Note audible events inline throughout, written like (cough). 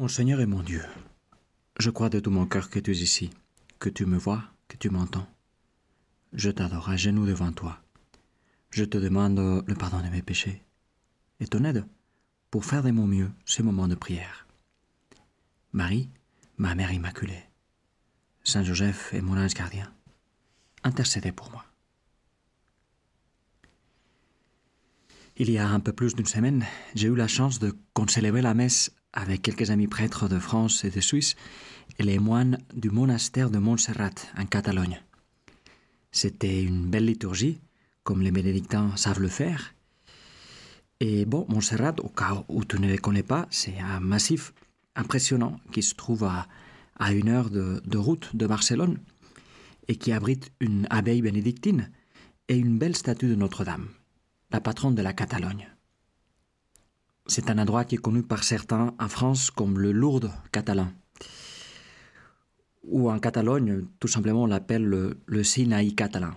Mon Seigneur et mon Dieu, je crois de tout mon cœur que tu es ici, que tu me vois, que tu m'entends. Je t'adore à genoux devant toi. Je te demande le pardon de mes péchés et ton aide pour faire de mon mieux ces moments de prière. Marie, ma mère immaculée, Saint Joseph et mon ange gardien, intercédez pour moi. Il y a un peu plus d'une semaine, j'ai eu la chance de concélébrer la messe avec quelques amis prêtres de France et de Suisse et les moines du monastère de Montserrat en Catalogne. C'était une belle liturgie, comme les bénédictins savent le faire. Et bon, Montserrat, au cas où tu ne les connais pas, c'est un massif impressionnant qui se trouve à, à une heure de, de route de Barcelone et qui abrite une abeille bénédictine et une belle statue de Notre-Dame, la patronne de la Catalogne. C'est un endroit qui est connu par certains en France comme le Lourdes catalan. Ou en Catalogne, tout simplement, on l'appelle le, Sinaï catalan,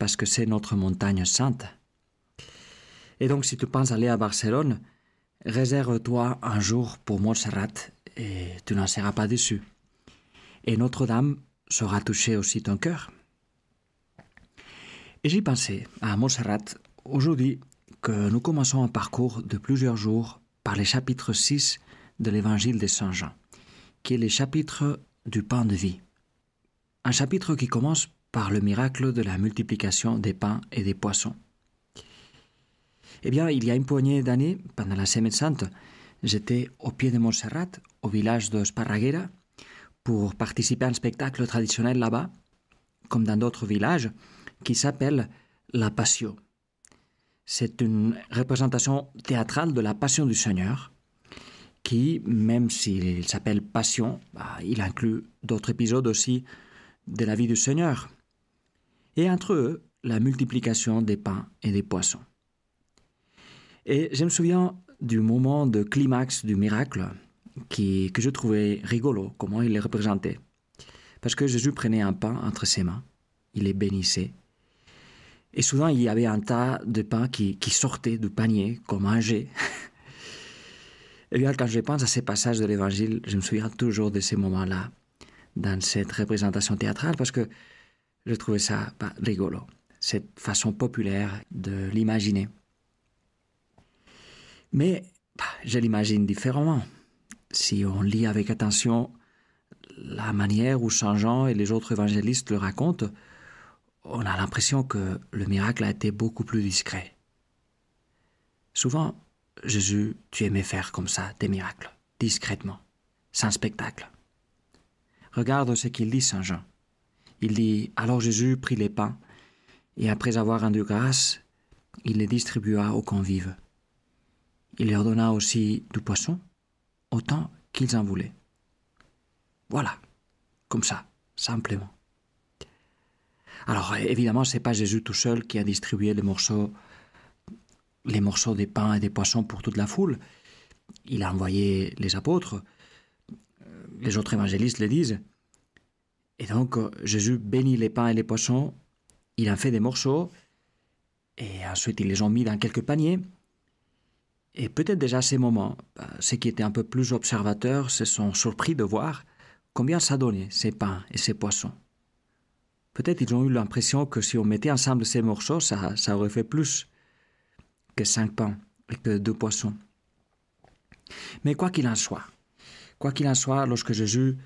parce que c'est notre montagne sainte. Et donc, si tu penses aller à Barcelone, réserve-toi un jour pour Montserrat et tu n'en seras pas déçu. Et Notre-Dame sera toucher aussi ton cœur. Et j'y pensais à Montserrat aujourd'hui que nous commençons un parcours de plusieurs jours par les chapitres 6 de l'évangile de Saint Jean, qui est le chapitre du pain de vie. Un chapitre qui commence par le miracle de la multiplication des pains et des poissons. Eh bien, il y a une poignée d'années, pendant la Semaine Sainte, j'étais au pied de Montserrat, au village de Sparraguera, pour participer à un spectacle traditionnel là-bas, comme dans d'autres villages, qui s'appelle La Passion. C'est une représentation théâtrale de la passion du Seigneur qui, même s'il s'appelle Passion, bah, il inclut d'autres épisodes aussi de la vie du Seigneur. Et entre eux, la multiplication des pains et des poissons. Et je me souviens du moment de climax du miracle que je trouvais rigolo, comment il le représentait. Parce que Jésus prenait un pain entre ses mains, il les bénissait et souvent, il y avait un tas de pains qui, sortait du panier, qu'on mangeait. (laughs) Et bien, quand je pense à ces passages de l'Évangile, je me souviens toujours de ces moments-là, dans cette représentation théâtrale, parce que je trouvais ça bah, rigolo, cette façon populaire de l'imaginer. Mais bah, je l'imagine différemment. Si on lit avec attention la manière où Saint Jean et les autres évangélistes le racontent, on a l'impression que le miracle a été beaucoup plus discret. Souvent, Jésus, tu aimais faire comme ça des miracles, discrètement, sans spectacle. Regarde ce qu'il dit Saint Jean. Il dit Alors Jésus prit les pains, et après avoir rendu grâce, il les distribua aux convives. Il leur donna aussi du poisson, autant qu'ils en voulaient. Voilà, comme ça, simplement. Alors évidemment, c'est pas Jésus tout seul qui a distribué les morceaux, les morceaux des pains et des poissons pour toute la foule. Il a envoyé les apôtres. Euh, les autres évangélistes le disent. Et donc Jésus bénit les pains et les poissons. Il en fait des morceaux. Et ensuite, ils les ont mis dans quelques paniers. Et peut-être déjà à ces moments, bah, ceux qui étaient un peu plus observateurs se sont surpris de voir combien ça donnait, ces pains et ces poissons peut-être ils ont eu l'impression que si on mettait ensemble ces morceaux, ça, aurait fait plus que cinq pains et que deux poissons. Mais quoi qu'il en soit, quoi qu'il en soit, lorsque Jésus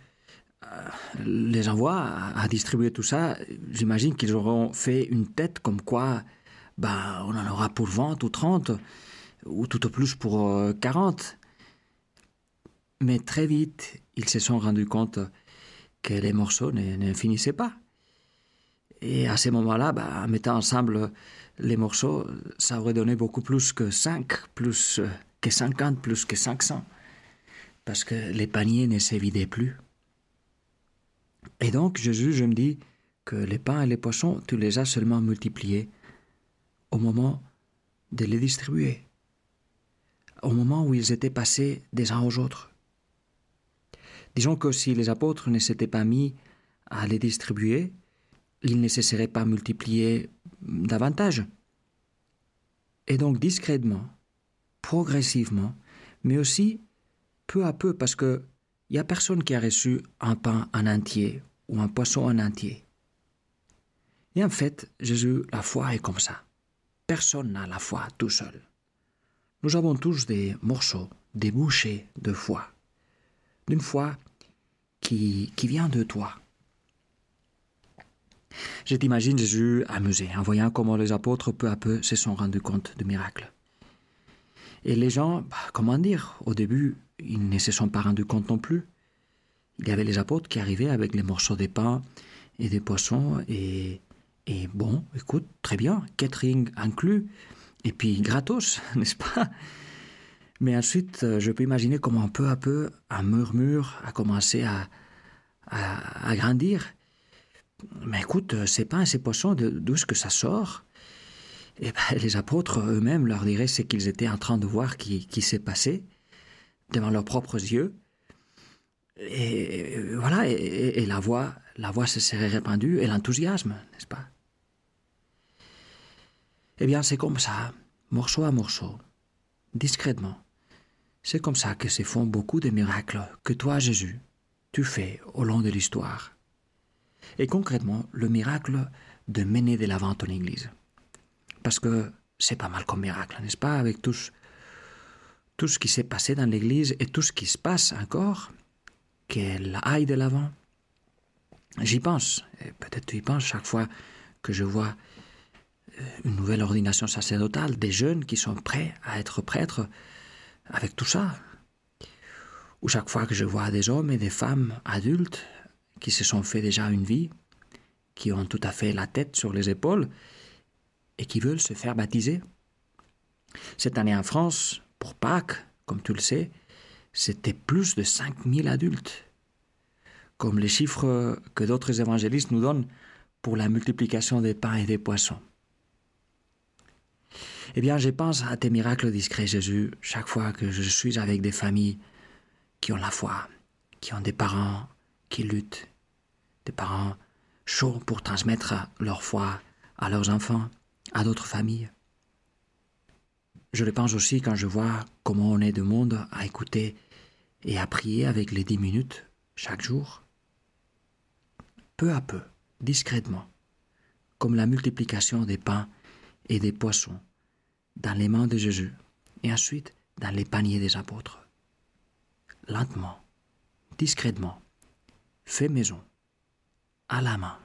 euh, les envoie à, distribuer tout ça, j'imagine qu'ils auront fait une tête comme quoi bah, on en aura pour 20 ou 30, ou tout au plus pour 40. Euh, Mais très vite, ils se sont rendus compte que les morceaux ne finissaient pas. Et à ces moments-là, bah, en mettant ensemble les morceaux, ça aurait donné beaucoup plus que 5, euh, plus que 50, plus que 500. Parce que les paniers ne s'évidaient plus. Et donc, Jésus, je me dis que les pains et les poissons, tu les as seulement multipliés au moment de les distribuer, au moment où ils étaient passés des uns aux autres. Disons que si les apôtres ne s'étaient pas mis à les distribuer, il ne se serait pas multiplier davantage. Et donc discrètement, progressivement, mais aussi peu à peu, parce qu'il n'y a personne qui a reçu un pain en entier ou un poisson en entier. Et en fait, Jésus, la foi est comme ça. Personne n'a la foi tout seul. Nous avons tous des morceaux, des bouchées de foi. D'une foi qui vient de toi, je t'imagine Jésus amusé en voyant comment les apôtres peu à peu se sont rendus compte du miracle. Et les gens, bah, comment dire, au début, ils ne se sont pas rendus compte non plus. Il y avait les apôtres qui arrivaient avec les morceaux de pain et des poissons, et, et bon, écoute, très bien, catering inclus, et puis gratos, (laughs) n'est-ce pas Mais ensuite, euh, je peux imaginer comment peu à peu un murmure a commencé à, à grandir, mais écoute, euh, c'est pains et ces poissons, d'où est-ce que ça sort Et eh ben, les apôtres eux-mêmes leur diraient ce qu'ils étaient en train de voir qui, s'est passé devant leurs propres yeux. Et, voilà, et, la voix, la voix se serait répandue et l'enthousiasme, n'est-ce pas Eh bien, c'est comme ça, morceau à morceau, discrètement. C'est comme ça que se font beaucoup de miracles que toi, Jésus, tu fais au long de l'histoire et concrètement le miracle de mener de l'avant ton Église. Parce que c'est pas mal comme miracle, n'est-ce pas, avec tout ce qui s'est passé dans l'Église et tout ce qui se passe encore, qu'elle aille de l'avant. J'y pense, et peut-être tu y penses chaque fois que je vois euh, une nouvelle ordination sacerdotale, des jeunes qui sont prêts à être prêtres avec tout ça. Ou chaque fois que je vois des hommes et des femmes adultes qui se sont fait déjà une vie, qui ont tout à fait la tête sur les épaules et qui veulent se faire baptiser. Cette année en France, pour Pâques, comme tu le sais, c'était plus de 5000 adultes. Comme les chiffres que d'autres évangélistes nous donnent pour la multiplication des pains et des poissons. Eh bien, je pense à tes miracles discrets, Jésus, chaque fois que je suis avec des familles qui ont la foi, qui ont des parents qui luttent, parents chauds pour transmettre leur foi à leurs enfants, à d'autres familles. Je le pense aussi quand je vois comment on est de monde à écouter et à prier avec les dix minutes chaque jour. Peu à peu, discrètement, comme la multiplication des pains et des poissons dans les mains de Jésus et ensuite dans les paniers des apôtres. Lentement, discrètement, fait maison, à la main.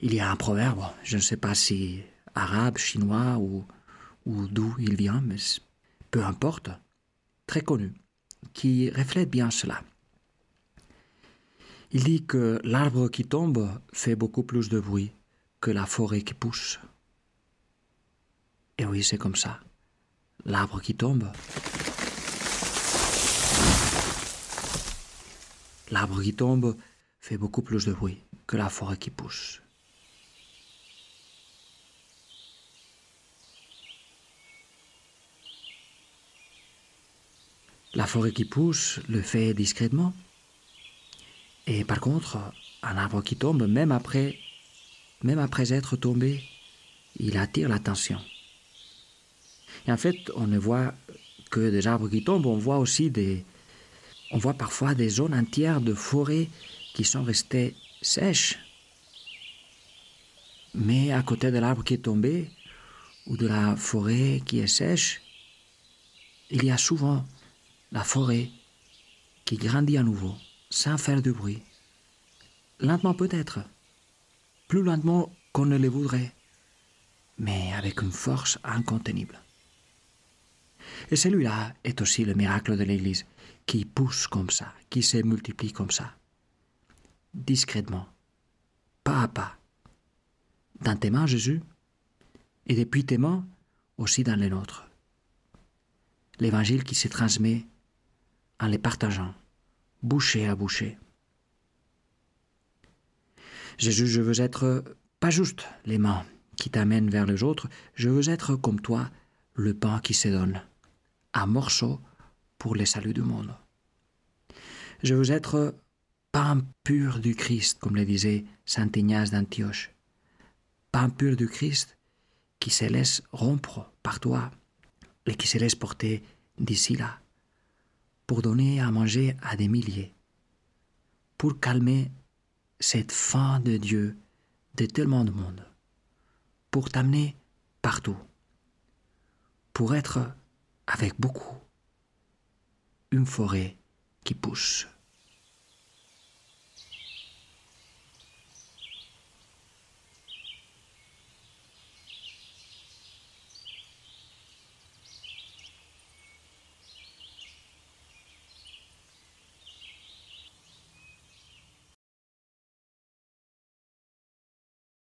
Il y a un proverbe, je ne sais pas si arabe, chinois ou, ou d'où il vient, mais peu importe, très connu, qui reflète bien cela. Il dit que l'arbre qui tombe fait beaucoup plus de bruit que la forêt qui pousse. Et oui, c'est comme ça. L'arbre qui tombe L'arbre qui tombe fait beaucoup plus de bruit que la forêt qui pousse. La forêt qui pousse le fait discrètement. Et par contre, un arbre qui tombe, même après, même après être tombé, il attire l'attention. en fait, on ne voit que des arbres qui tombent, on voit aussi des, on voit parfois des zones entières de forêts qui sont restées sèches. Mais à côté de l'arbre qui est tombé, ou de la forêt qui est sèche, il y a souvent la forêt qui grandit à nouveau, sans faire de bruit. Lentement peut-être, plus lentement qu'on ne le voudrait, mais avec une force incontenible. Et celui-là est aussi le miracle de l'Église qui pousse comme ça, qui se multiplie comme ça, discrètement, pas à pas, dans tes mains, Jésus, et depuis tes mains, aussi dans les nôtres. L'évangile qui se transmet en les partageant, boucher à boucher. Jésus, je veux être pas juste les mains qui t'amènent vers les autres, je veux être comme toi, le pain qui se donne, un morceau pour le salut du monde. Je veux être pain pur du Christ, comme le disait saint Ignace d'Antioche. Pain pur du Christ qui se laisse rompre par toi et qui se laisse porter d'ici là, pour donner à manger à des milliers, pour calmer cette faim de Dieu de tellement de monde, pour t'amener partout, pour être avec beaucoup une forêt qui pousse.